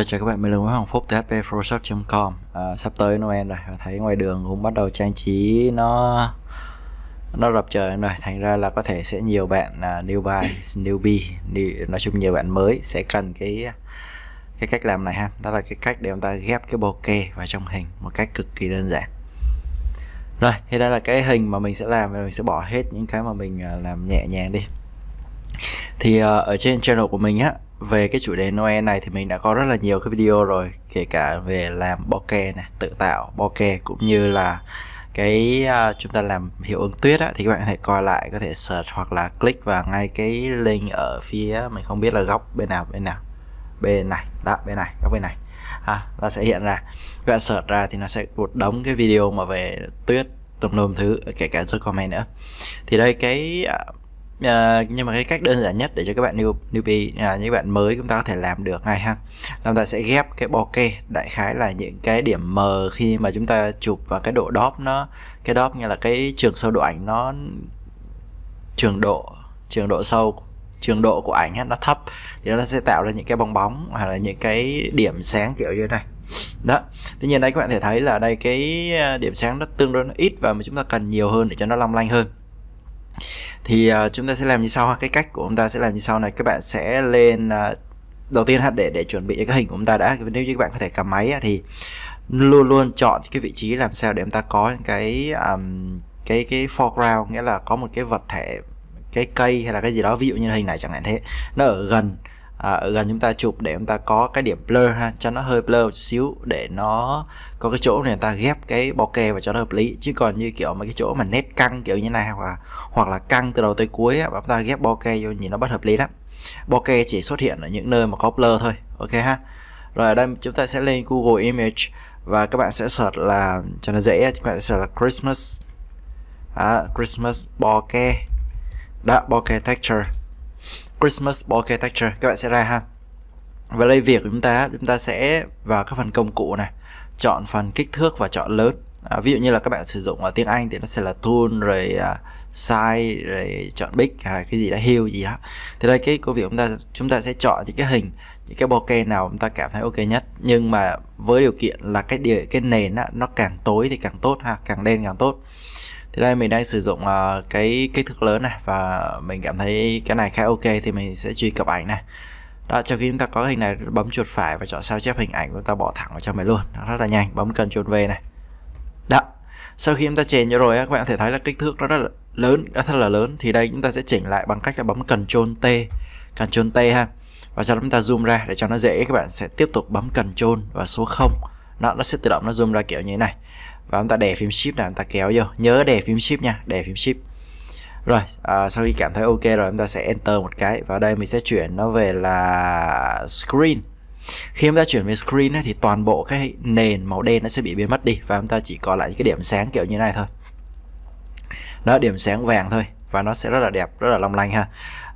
Ok chào các bạn, mình là Nguyễn Hoàng Phúc từ hpphotoshop.com à, Sắp tới Noel rồi, thấy ngoài đường cũng bắt đầu trang trí nó nó rập trời rồi Thành ra là có thể sẽ nhiều bạn uh, newbie, newbie, new, nói chung nhiều bạn mới sẽ cần cái cái cách làm này ha Đó là cái cách để chúng ta ghép cái bokeh vào trong hình một cách cực kỳ đơn giản Rồi, thì đây là cái hình mà mình sẽ làm và mình sẽ bỏ hết những cái mà mình à, làm nhẹ nhàng đi Thì uh, ở trên channel của mình á về cái chủ đề Noel này thì mình đã có rất là nhiều cái video rồi kể cả về làm bokeh này tự tạo bokeh cũng như là cái uh, chúng ta làm hiệu ứng tuyết á, thì các bạn có thể coi lại có thể search hoặc là click vào ngay cái link ở phía mình không biết là góc bên nào bên nào bên này đó bên này góc bên này ha à, nó sẽ hiện ra các bạn search ra thì nó sẽ một đống cái video mà về tuyết tùm lum thứ kể cả cho comment nữa thì đây cái uh, uh, nhưng mà cái cách đơn giản nhất để cho các bạn new newbie là những bạn mới chúng ta có thể làm được ngay ha là chúng ta sẽ ghép cái bokeh đại khái là những cái điểm mờ khi mà chúng ta chụp và cái độ đóp nó cái đóp nghĩa là cái trường sâu độ ảnh nó trường độ trường độ sâu trường độ của ảnh nó thấp thì nó sẽ tạo ra những cái bong bóng hoặc là những cái điểm sáng kiểu như thế này đó tuy nhiên đây các bạn thể thấy là đây cái à, điểm sáng nó tương đối nó ít và mà chúng ta cần nhiều hơn để cho nó long lanh hơn thì uh, chúng ta sẽ làm như sau ha cái cách của chúng ta sẽ làm như sau này các bạn sẽ lên uh, đầu tiên ha để để chuẩn bị cho cái hình của chúng ta đã nếu như các bạn có thể cầm máy thì luôn luôn chọn cái vị trí làm sao để chúng ta có cái um, cái cái foreground nghĩa là có một cái vật thể cái cây hay là cái gì đó ví dụ như hình này chẳng hạn thế nó ở gần ở à, gần chúng ta chụp để chúng ta có cái điểm blur ha cho nó hơi blur một xíu để nó có cái chỗ này ta ghép cái bokeh okay và cho nó hợp lý chứ còn như kiểu mấy cái chỗ mà nét căng kiểu như này hoặc là hoặc là căng từ đầu tới cuối á, mà chúng ta ghép bokeh okay vô nhìn nó bất hợp lý lắm bokeh okay chỉ xuất hiện ở những nơi mà có blur thôi ok ha rồi ở đây chúng ta sẽ lên Google Image và các bạn sẽ search là cho nó dễ các bạn sẽ search là Christmas à, Christmas bokeh đó bokeh texture Christmas bokeh texture các bạn sẽ ra ha và đây việc của chúng ta chúng ta sẽ vào các phần công cụ này chọn phần kích thước và chọn lớn à, ví dụ như là các bạn sử dụng ở à, tiếng Anh thì nó sẽ là tool rồi uh, size rồi chọn big hay cái gì đã hue gì đó thì đây cái công việc chúng ta chúng ta sẽ chọn những cái hình những cái bokeh nào chúng ta cảm thấy ok nhất nhưng mà với điều kiện là cái điều cái nền á, nó càng tối thì càng tốt ha càng đen càng tốt thì đây mình đang sử dụng uh, cái kích thước lớn này và mình cảm thấy cái này khá ok thì mình sẽ truy cập ảnh này đó sau khi chúng ta có hình này bấm chuột phải và chọn sao chép hình ảnh chúng ta bỏ thẳng vào trong này luôn nó rất là nhanh bấm cần chuột về này đó sau khi chúng ta chèn cho rồi các bạn có thể thấy là kích thước nó rất là lớn nó rất là lớn thì đây chúng ta sẽ chỉnh lại bằng cách là bấm cần Ctrl T cần Ctrl T ha và sau đó chúng ta zoom ra để cho nó dễ các bạn sẽ tiếp tục bấm cần Ctrl và số 0 nó nó sẽ tự động nó zoom ra kiểu như thế này và chúng ta đè phím shift là chúng ta kéo vô nhớ đè phím shift nha đè phím shift rồi à, sau khi cảm thấy ok rồi chúng ta sẽ enter một cái và đây mình sẽ chuyển nó về là screen khi chúng ta chuyển về screen ấy, thì toàn bộ cái nền màu đen nó sẽ bị biến mất đi và chúng ta chỉ còn lại những cái điểm sáng kiểu như này thôi đó điểm sáng vàng thôi và nó sẽ rất là đẹp rất là long lanh ha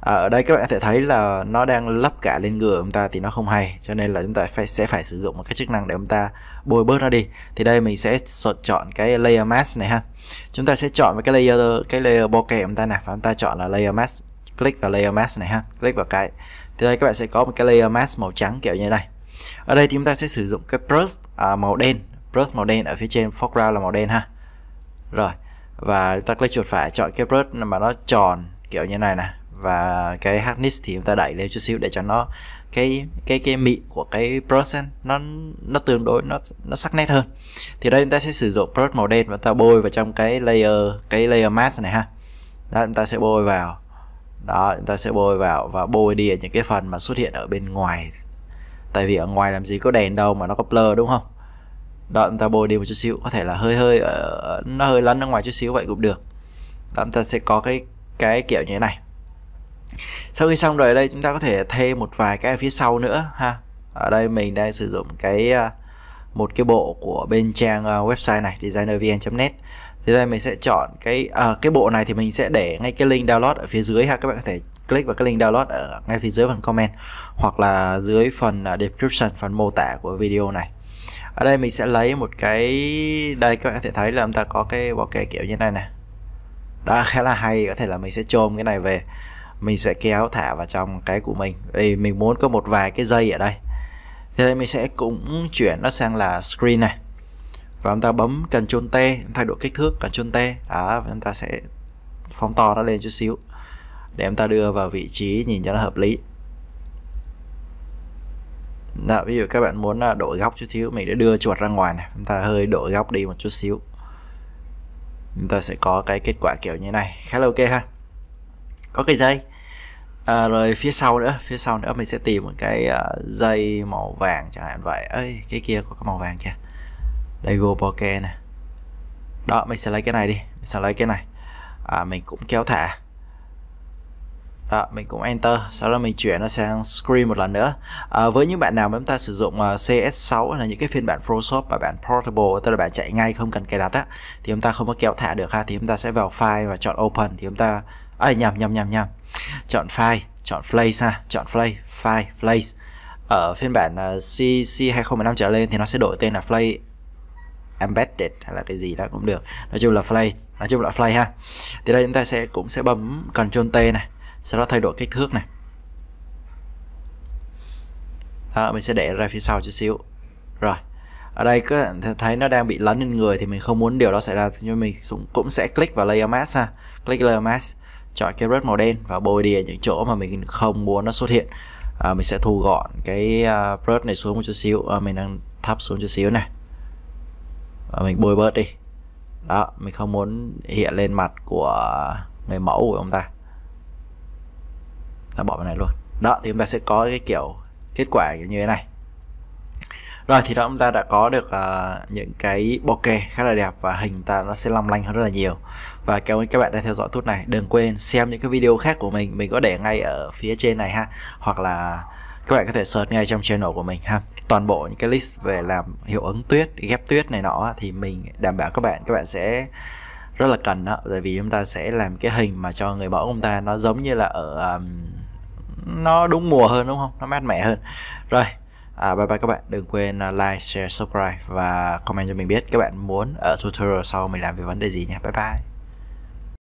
à, ở đây các bạn có thể thấy là nó đang lấp cả lên ngựa chúng ta thì nó không hay cho nên là chúng ta phải sẽ phải sử dụng một cái chức năng để chúng ta bôi bớt nó đi thì đây mình sẽ chọn cái layer mask này ha chúng ta sẽ chọn với cái layer cái layer bokeh của chúng ta nè và chúng ta chọn là layer mask click vào layer mask này ha click vào cái thì đây các bạn sẽ có một cái layer mask màu trắng kiểu như này ở đây thì chúng ta sẽ sử dụng cái brush à, màu đen brush màu đen ở phía trên foreground là màu đen ha rồi và chúng ta click chuột phải chọn cái brush mà nó tròn kiểu như này nè và cái hardness thì chúng ta đẩy lên chút xíu để cho nó cái cái cái mị của cái brush ấy, nó nó tương đối nó nó sắc nét hơn thì đây chúng ta sẽ sử dụng brush màu đen và ta bôi vào trong cái layer cái layer mask này ha đó chúng ta sẽ bôi vào đó chúng ta sẽ bôi vào và bôi đi ở những cái phần mà xuất hiện ở bên ngoài tại vì ở ngoài làm gì có đèn đâu mà nó có blur đúng không đoạn chúng ta bôi đi một chút xíu có thể là hơi hơi ở, ờ, nó hơi lăn ra ngoài chút xíu vậy cũng được đoạn chúng ta sẽ có cái cái kiểu như thế này sau khi xong rồi ở đây chúng ta có thể thêm một vài cái ở phía sau nữa ha ở đây mình đang sử dụng cái ờ, một cái bộ của bên trang ờ, website này designervn.net thì đây mình sẽ chọn cái à, cái bộ này thì mình sẽ để ngay cái link download ở phía dưới ha các bạn có thể click vào cái link download ở ngay phía dưới phần comment hoặc là dưới phần description phần mô tả của video này ở đây mình sẽ lấy một cái đây các bạn có thể thấy là chúng ta có cái bọ kè kiểu như này nè đó khá là hay có thể là mình sẽ chôm cái này về mình sẽ kéo thả vào trong cái của mình vì mình muốn có một vài cái dây ở đây thế nên mình sẽ cũng chuyển nó sang là screen này và chúng ta bấm cần Ctrl T thay đổi kích thước cần Ctrl T đó và chúng ta sẽ phóng to nó lên chút xíu để chúng ta đưa vào vị trí nhìn cho nó hợp lý đó, dạ, ví dụ các bạn muốn à, đổi góc chút xíu mình đã đưa chuột ra ngoài này chúng ta hơi đổi góc đi một chút xíu chúng ta sẽ có cái kết quả kiểu như này khá là ok ha có cái dây à, rồi phía sau nữa phía sau nữa mình sẽ tìm một cái uh, dây màu vàng chẳng hạn vậy ấy cái kia có cái màu vàng kìa đây go poke nè đó mình sẽ lấy cái này đi mình sẽ lấy cái này à, mình cũng kéo thả đó, ờ, mình cũng enter sau đó mình chuyển nó sang screen một lần nữa à, với những bạn nào mà chúng ta sử dụng ờ, CS6 là những cái phiên bản Photoshop và bản portable tức là bạn chạy ngay không cần cài đặt á thì chúng ta không có kéo thả được ha thì chúng ta sẽ vào file và chọn open thì chúng ta à, nhầm nhầm nhầm nhầm chọn file chọn place ha chọn play file place ở phiên bản uh, CC 2015 trở lên thì nó sẽ đổi tên là play embedded hay là cái gì đó cũng được nói chung là play nói chung là play ha thì đây chúng ta sẽ cũng sẽ bấm Ctrl T này sau đó thay đổi kích thước này à, mình sẽ để ra phía sau chút xíu rồi ở đây có thấy nó đang bị lấn lên người thì mình không muốn điều đó xảy ra nhưng mình cũng cũng sẽ click vào layer mask ha click layer mask chọn cái rớt màu đen và bôi đi ở những chỗ mà mình không muốn nó xuất hiện à, mình sẽ thu gọn cái uh, à, brush này xuống một chút xíu à, mình đang thấp xuống chút xíu này và mình bôi bớt đi đó mình không muốn hiện lên mặt của người mẫu của ông ta là bỏ vào này luôn đó thì chúng ta sẽ có cái kiểu kết quả kiểu như thế này rồi thì đó chúng ta đã có được uh, những cái bokeh khá là đẹp và hình ta nó sẽ long lanh hơn rất là nhiều và cảm ơn các bạn đã theo dõi tốt này đừng quên xem những cái video khác của mình mình có để ngay ở phía trên này ha hoặc là các bạn có thể search ngay trong channel của mình ha toàn bộ những cái list về làm hiệu ứng tuyết ghép tuyết này nọ thì mình đảm bảo các bạn các bạn sẽ rất là cần đó tại vì chúng ta sẽ làm cái hình mà cho người mẫu chúng ta nó giống như là ở um, nó đúng mùa hơn đúng không nó mát mẻ hơn rồi à, bye bye các bạn đừng quên à, like share subscribe và comment cho mình biết các bạn muốn ở ờ, tutorial sau mình làm về vấn đề gì nhé. bye bye